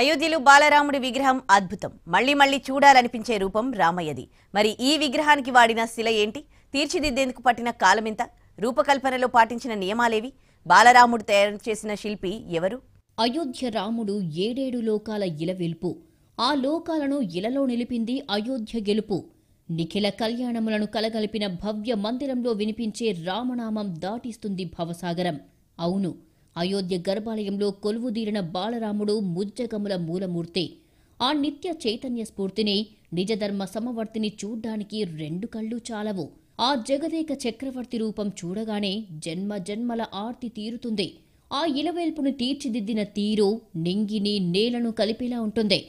అయోధ్యలో బాలరాముడి విగ్రహం అద్భుతం మళ్లీ మళ్లీ చూడాలనిపించే రూపం రామయ్యది మరి ఈ విగ్రహానికి వాడిన శిల ఏంటి తీర్చిదిద్దేందుకు పట్టిన కాలమింత రూపకల్పనలో పాటించిన నియమాలేవి బాలరాముడు తయారు చేసిన శిల్పి ఎవరు అయోధ్య రాముడు ఏడేడు లోకాల ఇలవెల్పు ఆ లోకాలను ఇలలో నిలిపింది అయోధ్య గెలుపు నిఖిల కళ్యాణములను కలగలిపిన భవ్య మందిరంలో వినిపించే రామనామం దాటిస్తుంది భవసాగరం అవును అయోధ్య గర్భాలయంలో కొలువుదీరిన బాలరాముడు ముజ్జగముల మూలమూర్తి ఆ నిత్య చైతన్య స్ఫూర్తిని నిజధర్మ సమవర్తిని చూడ్డానికి రెండు కళ్ళు చాలవు ఆ జగదేక చక్రవర్తి రూపం చూడగానే జన్మ జన్మల ఆర్తి తీరుతుంది ఆ ఇలవేల్పును తీర్చిదిద్దిన తీరు నింగిని నేలను కలిపేలా ఉంటుంది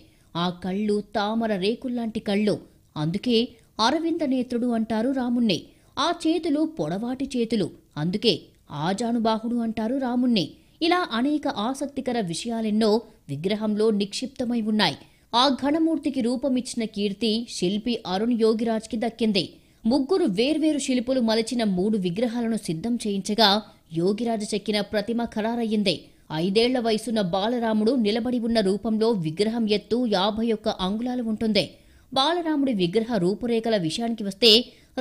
ఆ కళ్ళు తామర రేకుల్లాంటి కళ్ళు అందుకే అరవింద నేత్రుడు అంటారు రాముణ్ణి ఆ చేతులు పొడవాటి చేతులు అందుకే ఆజానుబాహుడు అంటారు రాముణ్ణి ఇలా అనేక ఆసక్తికర విషయాలెన్నో విగ్రహంలో నిక్షిప్తమై ఉన్నాయి ఆ ఘనమూర్తికి రూపమిచ్చిన కీర్తి శిల్పి అరుణ్ యోగిరాజ్కి దక్కింది ముగ్గురు వేర్వేరు శిల్పులు మలచిన మూడు విగ్రహాలను సిద్ధం చేయించగా యోగిరాజు చెక్కిన ప్రతిమ ఖరారయ్యింది ఐదేళ్ల వయసున్న బాలరాముడు నిలబడి ఉన్న రూపంలో విగ్రహం ఎత్తు యాభై ఒక్క అంగుళాలు ఉంటుంది బాలరాముడి విగ్రహ రూపురేఖల విషయానికి వస్తే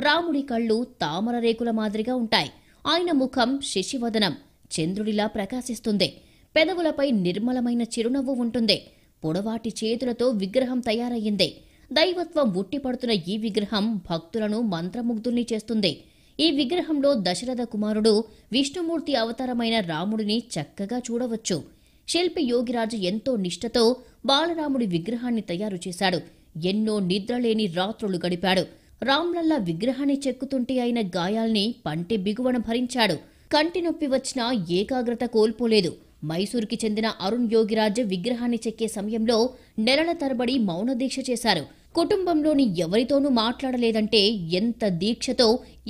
రాముడి కళ్ళు తామర రేకుల మాదిరిగా ఉంటాయి ఆయన ముఖం శశివదనం చంద్రుడిలా ప్రకాశిస్తుంది పెదవులపై నిర్మలమైన చిరునవ్వు ఉంటుంది పొడవాటి చేతులతో విగ్రహం తయారయ్యింది దైవత్వం ఉట్టిపడుతున్న ఈ విగ్రహం భక్తులను మంత్రముగ్ధుల్ని చేస్తుంది ఈ విగ్రహంలో దశరథ కుమారుడు విష్ణుమూర్తి అవతారమైన రాముడిని చక్కగా చూడవచ్చు శిల్పి యోగిరాజు ఎంతో నిష్ఠతో బాలరాముడి విగ్రహాన్ని తయారు చేశాడు ఎన్నో నిద్రలేని రాత్రులు గడిపాడు రామ్లల్లా విగ్రహాన్ని చెక్కుతుంటే అయిన గాయాల్ని పంటి బిగువన భరించాడు కంటి నొప్పి వచ్చినా ఏకాగ్రత కోల్పోలేదు మైసూర్కి చెందిన అరుణ్ యోగిరాజ్ విగ్రహాన్ని చెక్కే సమయంలో నెలల తరబడి మౌన దీక్ష చేశారు కుటుంబంలోని ఎవరితోనూ మాట్లాడలేదంటే ఎంత దీక్షతో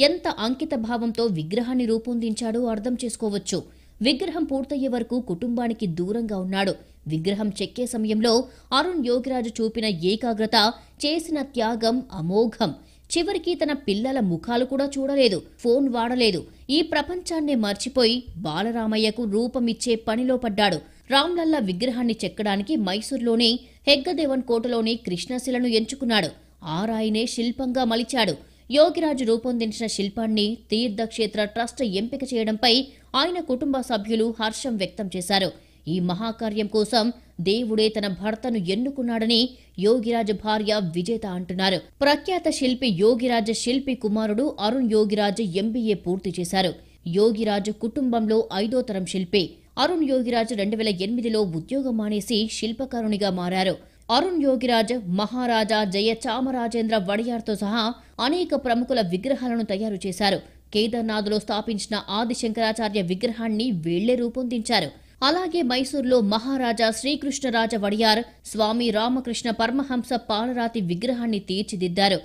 ఎంత అంకిత భావంతో విగ్రహాన్ని రూపొందించాడో అర్థం చేసుకోవచ్చు విగ్రహం పూర్తయ్యే వరకు కుటుంబానికి దూరంగా ఉన్నాడు విగ్రహం చెక్కే సమయంలో అరుణ్ యోగిరాజు చూపిన ఏకాగ్రత చేసిన త్యాగం అమోఘం చివరికి తన పిల్లల ముఖాలు కూడా చూడలేదు ఫోన్ వాడలేదు ఈ ప్రపంచాన్నే మర్చిపోయి బాలరామయ్యకు రూపమిచ్చే పనిలో పడ్డాడు రామ్లల్లా విగ్రహాన్ని చెక్కడానికి మైసూర్లోని హెగ్గదేవన్ కోటలోని కృష్ణశిలను ఎంచుకున్నాడు ఆరాయినే శిల్పంగా మలిచాడు యోగిరాజు రూపొందించిన శిల్పాన్ని తీర్థక్షేత్ర ట్రస్ట్ ఎంపిక చేయడంపై ఆయన కుటుంబ సభ్యులు హర్షం వ్యక్తం చేశారు ఈ మహాకార్యం కోసం దేవుడే తన భర్తను ఎన్నుకున్నాడని యోగిరాజ భార్య విజేత అంటున్నారు ప్రఖ్యాత శిల్పి యోగిరాజ శిల్పి కుమారుడు అరుణ్ యోగిరాజ ఎంబీఏ పూర్తి చేశారు యోగిరాజ్ కుటుంబంలో ఐదో తరం శిల్పి అరుణ్ యోగిరాజు రెండు వేల ఎనిమిదిలో ఉద్యోగం మానేసి శిల్పకారునిగా మారారు అరుణ్ యోగిరాజ్ మహారాజా జయ చామరాజేంద్ర వడియార్తో సహా అనేక ప్రముఖుల విగ్రహాలను తయారు చేశారు కేదార్నాథ్లో స్థాపించిన ఆదిశంకరాచార్య విగ్రహాన్ని వీళ్లే రూపొందించారు అలాగే మైసూర్లో మహారాజా శ్రీకృష్ణరాజ వడియార్ స్వామి రామకృష్ణ పరమహంస పాలరాతి విగ్రహాన్ని తీర్చిదిద్దారు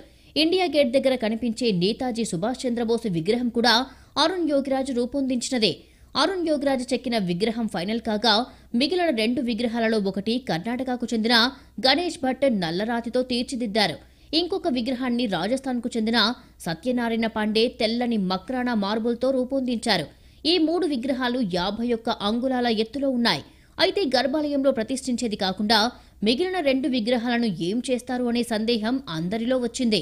ఇండియా గేట్ దగ్గర కనిపించే నేతాజీ సుభాష్ చంద్రబోస్ విగ్రహం కూడా అరుణ్ యోగిరాజు రూపొందించినదే అరుణ్ యోగిరాజు చెక్కిన విగ్రహం ఫైనల్ కాగా మిగిలిన రెండు విగ్రహాలలో ఒకటి కర్ణాటకకు చెందిన గణేష్ భట్ నల్లరాతితో తీర్చిదిద్దారు ఇంకొక విగ్రహాన్ని రాజస్థాన్కు చెందిన సత్యనారాయణ పాండే తెల్లని మక్రాణ మార్బుల్తో రూపొందించారు ఈ మూడు విగ్రహాలు యాభై ఒక్క అంగుళాల ఎత్తులో ఉన్నాయి అయితే గర్భాలయంలో ప్రతిష్ఠించేది కాకుండా మిగిలిన రెండు విగ్రహాలను ఏం చేస్తారు అనే సందేహం అందరిలో వచ్చింది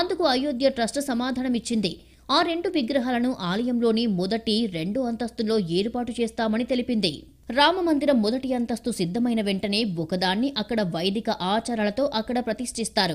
అందుకు అయోధ్య ట్రస్ట్ సమాధానమిచ్చింది ఆ రెండు విగ్రహాలను ఆలయంలోని మొదటి రెండు అంతస్తుల్లో ఏర్పాటు చేస్తామని తెలిపింది రామమందిరం మొదటి అంతస్తు సిద్ధమైన వెంటనే ఒకదాన్ని అక్కడ వైదిక ఆచారాలతో అక్కడ ప్రతిష్ఠిస్తారు